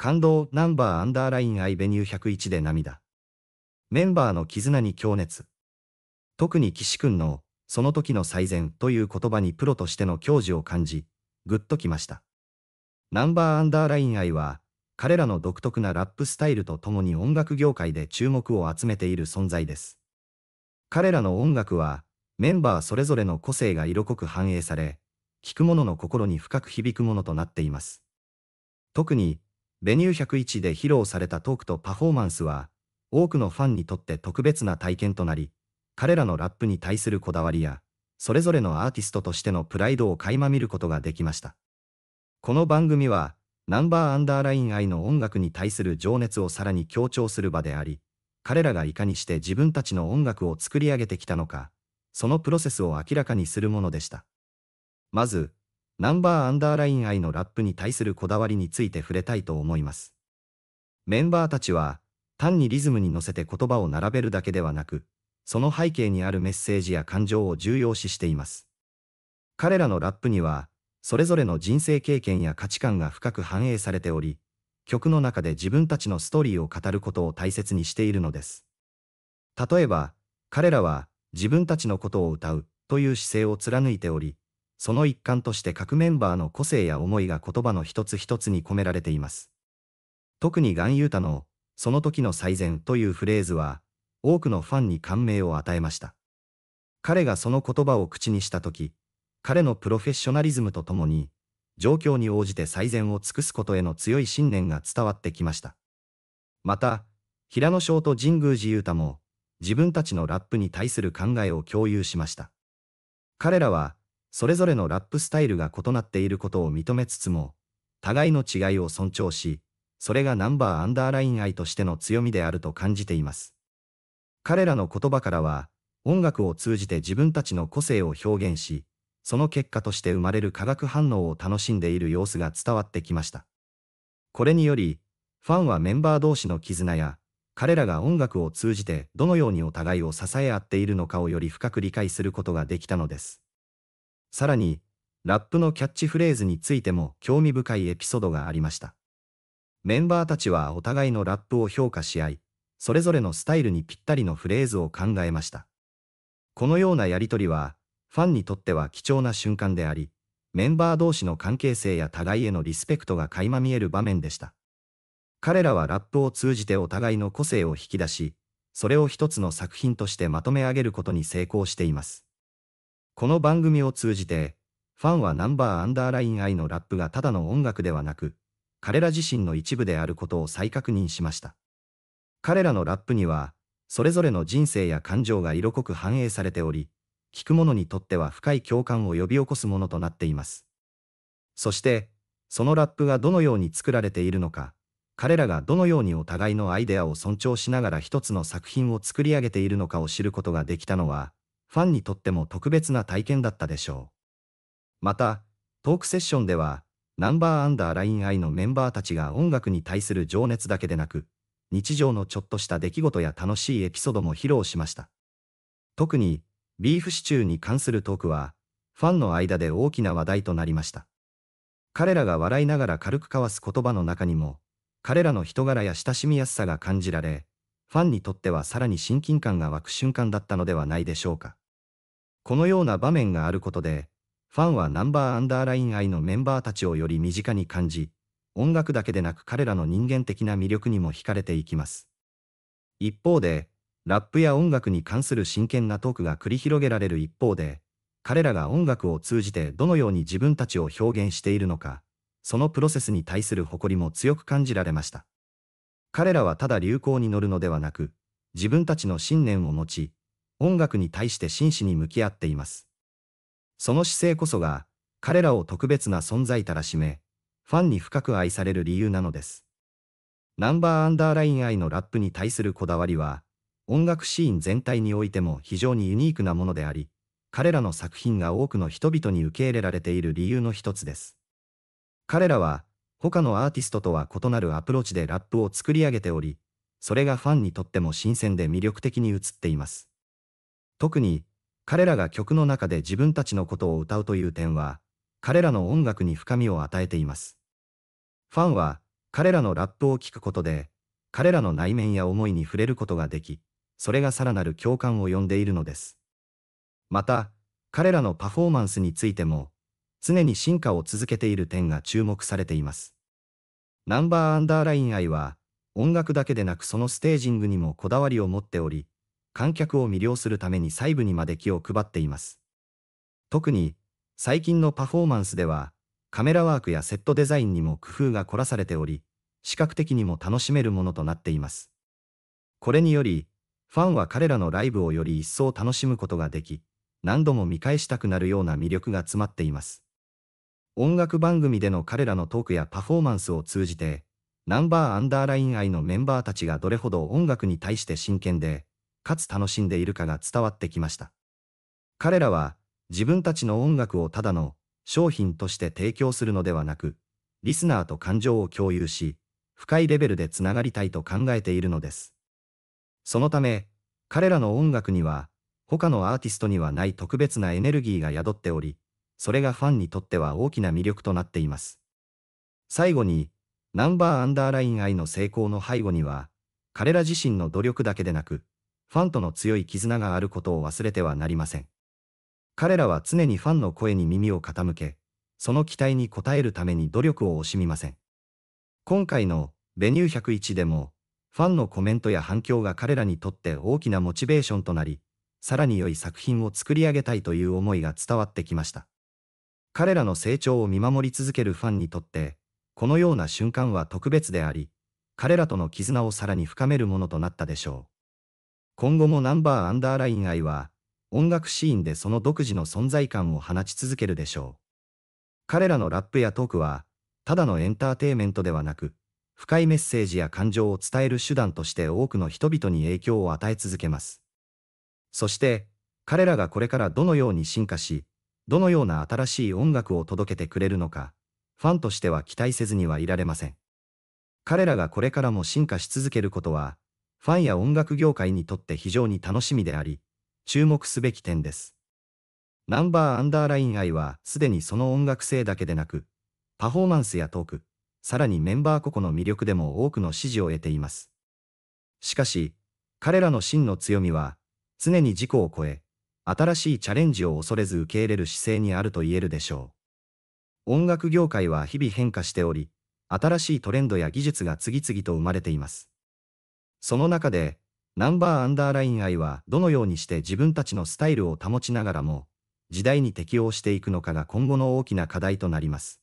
感動ナンバーアンダーラインアイベニュー101で涙。メンバーの絆に強熱。特に岸くんの、その時の最善という言葉にプロとしての矜持を感じ、ぐっときました。ナンバーアンダーライン愛は、彼らの独特なラップスタイルとともに音楽業界で注目を集めている存在です。彼らの音楽は、メンバーそれぞれの個性が色濃く反映され、聴く者の心に深く響くものとなっています。特に、ベニュー101で披露されたトークとパフォーマンスは、多くのファンにとって特別な体験となり、彼らのラップに対するこだわりや、それぞれのアーティストとしてのプライドを垣間見ることができました。この番組は、ナンバーアンダーライン愛の音楽に対する情熱をさらに強調する場であり、彼らがいかにして自分たちの音楽を作り上げてきたのか、そのプロセスを明らかにするものでした。まず、ナンバーアンダーライン愛のラップに対するこだわりについて触れたいと思います。メンバーたちは、単にリズムに乗せて言葉を並べるだけではなく、その背景にあるメッセージや感情を重要視しています。彼らのラップには、それぞれの人生経験や価値観が深く反映されており、曲の中で自分たちのストーリーを語ることを大切にしているのです。例えば、彼らは自分たちのことを歌うという姿勢を貫いており、その一環として各メンバーの個性や思いが言葉の一つ一つに込められています。特にガンユータの、その時の最善というフレーズは、多くのファンに感銘を与えました。彼がその言葉を口にした時、彼のプロフェッショナリズムとともに、状況に応じて最善を尽くすことへの強い信念が伝わってきました。また、平野翔と神宮寺ー太も、自分たちのラップに対する考えを共有しました。彼らは、それぞれのラップスタイルが異なっていることを認めつつも、互いの違いを尊重し、それがナンバーアンダーライン愛としての強みであると感じています。彼らの言葉からは、音楽を通じて自分たちの個性を表現し、その結果として生まれる化学反応を楽しんでいる様子が伝わってきました。これにより、ファンはメンバー同士の絆や、彼らが音楽を通じてどのようにお互いを支え合っているのかをより深く理解することができたのです。さらに、ラップのキャッチフレーズについても興味深いエピソードがありました。メンバーたちはお互いのラップを評価し合い、それぞれのスタイルにぴったりのフレーズを考えました。このようなやりとりは、ファンにとっては貴重な瞬間であり、メンバー同士の関係性や互いへのリスペクトが垣間見える場面でした。彼らはラップを通じてお互いの個性を引き出し、それを一つの作品としてまとめ上げることに成功しています。この番組を通じて、ファンはナンバーアンダーライン I のラップがただの音楽ではなく、彼ら自身の一部であることを再確認しました。彼らのラップには、それぞれの人生や感情が色濃く反映されており、聴く者にとっては深い共感を呼び起こすものとなっています。そして、そのラップがどのように作られているのか、彼らがどのようにお互いのアイデアを尊重しながら一つの作品を作り上げているのかを知ることができたのは、ファンにとっても特別な体験だったでしょう。また、トークセッションでは、ナンバーアンダーラインアイのメンバーたちが音楽に対する情熱だけでなく、日常のちょっとした出来事や楽しいエピソードも披露しました。特に、ビーフシチューに関するトークは、ファンの間で大きな話題となりました。彼らが笑いながら軽く交わす言葉の中にも、彼らの人柄や親しみやすさが感じられ、ファンにとってはさらに親近感が湧く瞬間だったのではないでしょうか。このような場面があることで、ファンはナンバーアンダーライン愛のメンバーたちをより身近に感じ、音楽だけでなく彼らの人間的な魅力にも惹かれていきます。一方で、ラップや音楽に関する真剣なトークが繰り広げられる一方で、彼らが音楽を通じてどのように自分たちを表現しているのか、そのプロセスに対する誇りも強く感じられました。彼らはただ流行に乗るのではなく、自分たちの信念を持ち、音楽に対して真摯に向き合っています。その姿勢こそが、彼らを特別な存在たらしめ、ファンに深く愛される理由なのです。ナンバーアンダーライン愛のラップに対するこだわりは、音楽シーン全体においても非常にユニークなものであり、彼らの作品が多くの人々に受け入れられている理由の一つです。彼らは、他のアーティストとは異なるアプローチでラップを作り上げており、それがファンにとっても新鮮で魅力的に映っています。特に、彼らが曲の中で自分たちのことを歌うという点は、彼らの音楽に深みを与えています。ファンは、彼らのラップを聴くことで、彼らの内面や思いに触れることができ、それがさらなる共感を呼んでいるのです。また、彼らのパフォーマンスについても、常に進化を続けている点が注目されています。ナンバーアンダーライン愛は、音楽だけでなくそのステージングにもこだわりを持っており、観客を魅了するために細部にまで気を配っています。特に、最近のパフォーマンスでは、カメラワークやセットデザインにも工夫が凝らされており、視覚的にも楽しめるものとなっています。これにより、ファンは彼らのライブをより一層楽しむことができ、何度も見返したくなるような魅力が詰まっています。音楽番組での彼らのトークやパフォーマンスを通じて、ナンバーアンダーライン愛のメンバーたちがどれほど音楽に対して真剣で、かつ楽しんでいるかが伝わってきました。彼らは自分たちの音楽をただの商品として提供するのではなく、リスナーと感情を共有し、深いレベルでつながりたいと考えているのです。そのため、彼らの音楽には、他のアーティストにはない特別なエネルギーが宿っており、それがファンにとっては大きな魅力となっています。最後に、ナンバーアンダーライン愛の成功の背後には、彼ら自身の努力だけでなく、ファンとの強い絆があることを忘れてはなりません。彼らは常にファンの声に耳を傾け、その期待に応えるために努力を惜しみません。今回のベニュー101でも、ファンのコメントや反響が彼らにとって大きなモチベーションとなり、さらに良い作品を作り上げたいという思いが伝わってきました。彼らの成長を見守り続けるファンにとって、このような瞬間は特別であり、彼らとの絆をさらに深めるものとなったでしょう。今後もナンバーアンダーライン愛は、音楽シーンでその独自の存在感を放ち続けるでしょう。彼らのラップやトークは、ただのエンターテイメントではなく、深いメッセージや感情を伝える手段として多くの人々に影響を与え続けます。そして、彼らがこれからどのように進化し、どのような新しい音楽を届けてくれるのか、ファンとしては期待せずにはいられません。彼らがこれからも進化し続けることは、ファンや音楽業界にとって非常に楽しみであり、注目すべき点です。ナンバーアンダーライン愛はすでにその音楽性だけでなく、パフォーマンスやトーク、さらにメンバー個々の魅力でも多くの支持を得ています。しかし、彼らの真の強みは、常に自己を超え、新しいチャレンジを恐れず受け入れる姿勢にあると言えるでしょう。音楽業界は日々変化しており、新しいトレンドや技術が次々と生まれています。その中で、ナンバーアンダーライン愛はどのようにして自分たちのスタイルを保ちながらも、時代に適応していくのかが今後の大きな課題となります。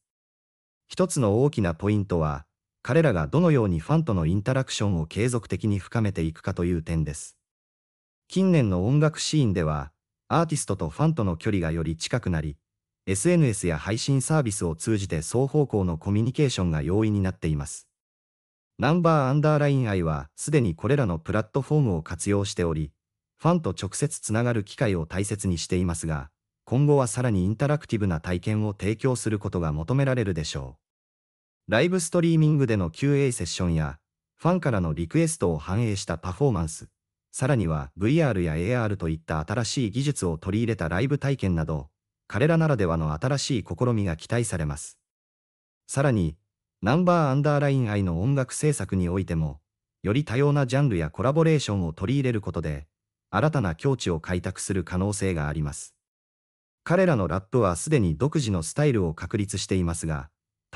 一つの大きなポイントは、彼らがどのようにファンとのインタラクションを継続的に深めていくかという点です。近年の音楽シーンでは、アーティストとファンとの距離がより近くなり、SNS や配信サービスを通じて双方向のコミュニケーションが容易になっています。ナンバーアンダーライン i はすでにこれらのプラットフォームを活用しており、ファンと直接つながる機会を大切にしていますが、今後はさらにインタラクティブな体験を提供することが求められるでしょう。ライブストリーミングでの QA セッションや、ファンからのリクエストを反映したパフォーマンス、さらには VR や AR といった新しい技術を取り入れたライブ体験など、彼らならではの新しい試みが期待されます。さらに、ナンバーアンダーライン愛の音楽制作においても、より多様なジャンルやコラボレーションを取り入れることで、新たな境地を開拓する可能性があります。彼らのラップはすでに独自のスタイルを確立していますが、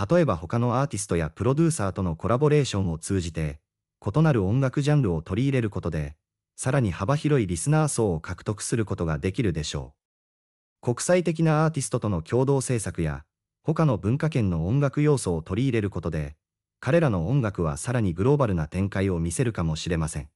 例えば他のアーティストやプロデューサーとのコラボレーションを通じて、異なる音楽ジャンルを取り入れることで、さらに幅広いリスナー層を獲得することができるでしょう。国際的なアーティストとの共同制作や、他の文化圏の音楽要素を取り入れることで、彼らの音楽はさらにグローバルな展開を見せるかもしれません。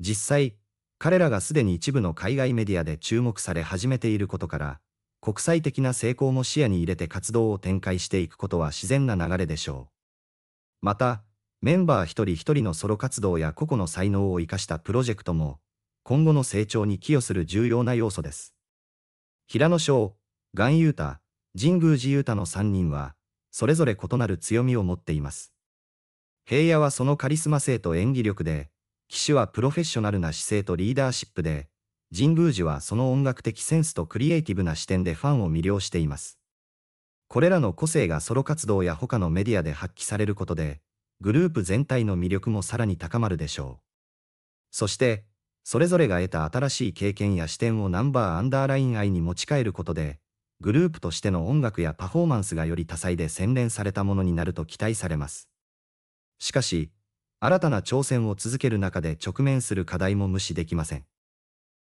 実際、彼らがすでに一部の海外メディアで注目され始めていることから、国際的な成功も視野に入れて活動を展開していくことは自然な流れでしょう。また、メンバー一人一人のソロ活動や個々の才能を生かしたプロジェクトも、今後の成長に寄与する重要な要素です。平野翔、岩優太、神宮寺勇太の3人は、それぞれ異なる強みを持っています。平野はそのカリスマ性と演技力で、騎手はプロフェッショナルな姿勢とリーダーシップで、神宮寺はその音楽的センスとクリエイティブな視点でファンを魅了しています。これらの個性がソロ活動や他のメディアで発揮されることで、グループ全体の魅力もさらに高まるでしょう。そして、それぞれが得た新しい経験や視点をナンバーアンダーライン愛に持ち帰ることで、グループとしての音楽やパフォーマンスがより多彩で洗練されたものになると期待されます。しかし、新たな挑戦を続ける中で直面する課題も無視できません。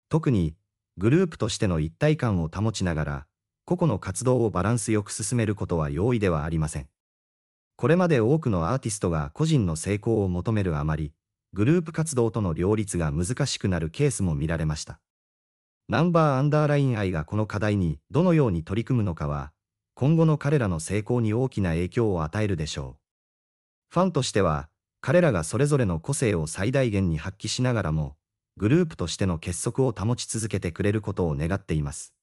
特に、グループとしての一体感を保ちながら、個々の活動をバランスよく進めることは容易ではありません。これまで多くのアーティストが個人の成功を求めるあまり、グループ活動との両立が難しくなるケースも見られました。ナンバーアンダーライン愛がこの課題にどのように取り組むのかは、今後の彼らの成功に大きな影響を与えるでしょう。ファンとしては、彼らがそれぞれの個性を最大限に発揮しながらも、グループとしての結束を保ち続けてくれることを願っています。